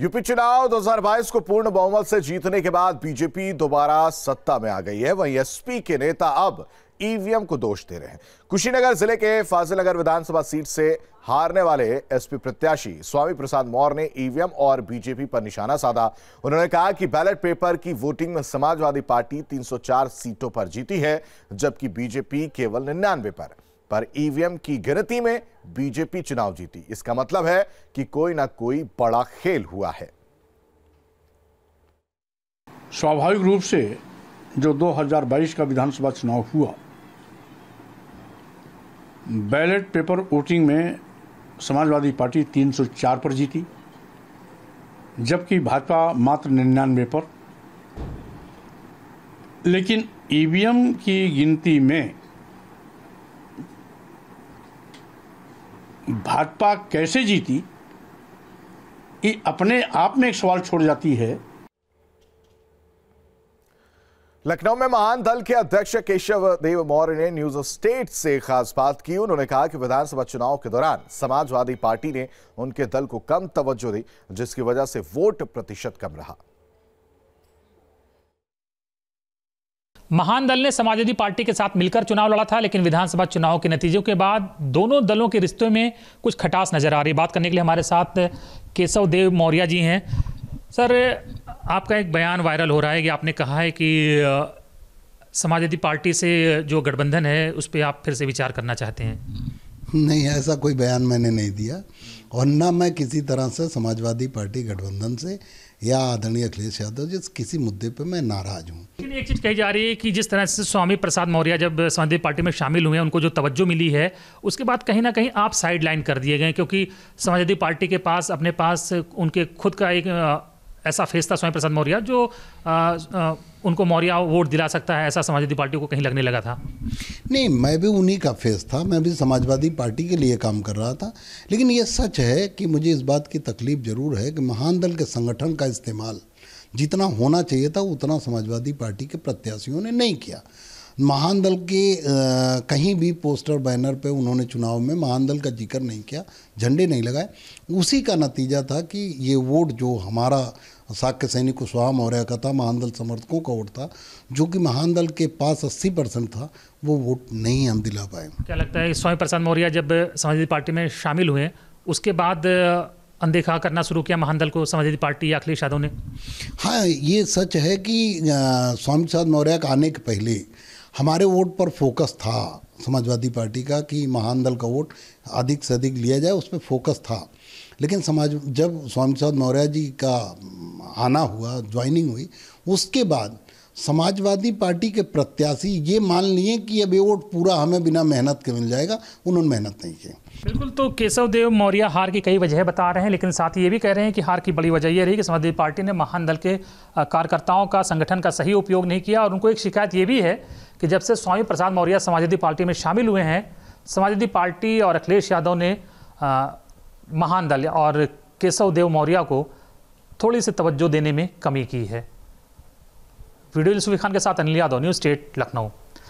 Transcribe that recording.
UP चुनाव 2022 को पूर्ण बहुमत से जीतने के बाद बीजेपी दोबारा सत्ता में आ गई है वहीं एसपी के नेता अब ईवीएम को दोष दे रहे हैं कुशीनगर जिले के फाजिलनगर विधानसभा सीट से हारने वाले एसपी प्रत्याशी स्वामी प्रसाद मौर्य ने ईवीएम और बीजेपी पर निशाना साधा उन्होंने कहा कि बैलेट पेपर की वोटिंग में समाजवादी पार्टी 304 सीटों पर जीती है जबकि बीजेपी केवल निन्यानवे पर पर ईवीएम e की गिनती में बीजेपी चुनाव जीती इसका मतलब है कि कोई ना कोई बड़ा खेल हुआ है स्वाभाविक रूप से जो 2022 का विधानसभा चुनाव हुआ बैलेट पेपर वोटिंग में समाजवादी पार्टी 304 पर जीती जबकि भाजपा मात्र निन्यानवे पर लेकिन ईवीएम e की गिनती में भाजपा कैसे जीती ये अपने आप में एक सवाल छोड़ जाती है लखनऊ में महान दल के अध्यक्ष केशव देव मौर्य ने न्यूज ऑफ स्टेट से खास बात की उन्होंने कहा कि विधानसभा चुनाव के दौरान समाजवादी पार्टी ने उनके दल को कम तवज्जो दी जिसकी वजह से वोट प्रतिशत कम रहा महान दल ने समाजवादी पार्टी के साथ मिलकर चुनाव लड़ा था लेकिन विधानसभा चुनाव के नतीजों के बाद दोनों दलों के रिश्तों में कुछ खटास नजर आ रही है बात करने के लिए हमारे साथ केशव देव मौर्य जी हैं सर आपका एक बयान वायरल हो रहा है कि आपने कहा है कि समाजवादी पार्टी से जो गठबंधन है उस पर आप फिर से विचार करना चाहते हैं नहीं ऐसा कोई बयान मैंने नहीं दिया और ना मैं किसी तरह से समाजवादी पार्टी गठबंधन से या आदरणीय अखिलेश यादव जिस किसी मुद्दे पर मैं नाराज हूँ लेकिन एक चीज़ कही जा रही है कि जिस तरह से स्वामी प्रसाद मौर्य जब समाजवादी पार्टी में शामिल हुए हैं उनको जो तवज्जो मिली है उसके बाद कहीं ना कहीं आप साइड लाइन कर दिए गए क्योंकि समाजवादी पार्टी के पास अपने पास उनके खुद का एक ऐसा फेस था स्वयं प्रसाद मौर्य जो आ, आ, उनको मौर्य वोट दिला सकता है ऐसा समाजवादी पार्टी को कहीं लगने लगा था नहीं मैं भी उन्हीं का फेस था मैं भी समाजवादी पार्टी के लिए काम कर रहा था लेकिन ये सच है कि मुझे इस बात की तकलीफ ज़रूर है कि महान दल के संगठन का इस्तेमाल जितना होना चाहिए था उतना समाजवादी पार्टी के प्रत्याशियों ने नहीं किया महान दल के आ, कहीं भी पोस्टर बैनर पे उन्होंने चुनाव में महान दल का जिक्र नहीं किया झंडे नहीं लगाए उसी का नतीजा था कि ये वोट जो हमारा साख्य सैनिक कुशवाहा मौर्य का था महान दल समर्थकों का वोट था जो कि महान दल के पास 80 परसेंट था वो वोट नहीं हम दिला पाए क्या लगता है स्वामी प्रसाद मौर्य जब समाजवादी पार्टी में शामिल हुए उसके बाद अनदेखा करना शुरू किया महान दल को समाजवादी पार्टी या अखिलेश यादव ने हाँ ये सच है कि स्वामी प्रसाद मौर्य का आने के पहले हमारे वोट पर फोकस था समाजवादी पार्टी का कि महान दल का वोट अधिक से अधिक लिया जाए उस पर फोकस था लेकिन समाज जब स्वामी प्रसाद मौर्य जी का आना हुआ ज्वाइनिंग हुई उसके बाद समाजवादी पार्टी के प्रत्याशी ये मान लिए कि अब ये वोट पूरा हमें बिना मेहनत के मिल जाएगा उन्होंने मेहनत नहीं की बिल्कुल तो केशव देव मौर्य हार की कई वजह बता रहे हैं लेकिन साथ ये भी कह रहे हैं कि हार की बड़ी वजह ये रही कि समाजवादी पार्टी ने महान दल के कार्यकर्ताओं का संगठन का सही उपयोग नहीं किया और उनको एक शिकायत ये भी है कि जब से स्वामी प्रसाद मौर्य समाजवादी पार्टी में शामिल हुए हैं समाजवादी पार्टी और अखिलेश यादव ने महान दल और केशव देव मौर्य को थोड़ी सी तवज्जो देने में कमी की है वीडियो यूसुफ खान के साथ अनिल यादव न्यूज स्टेट लखनऊ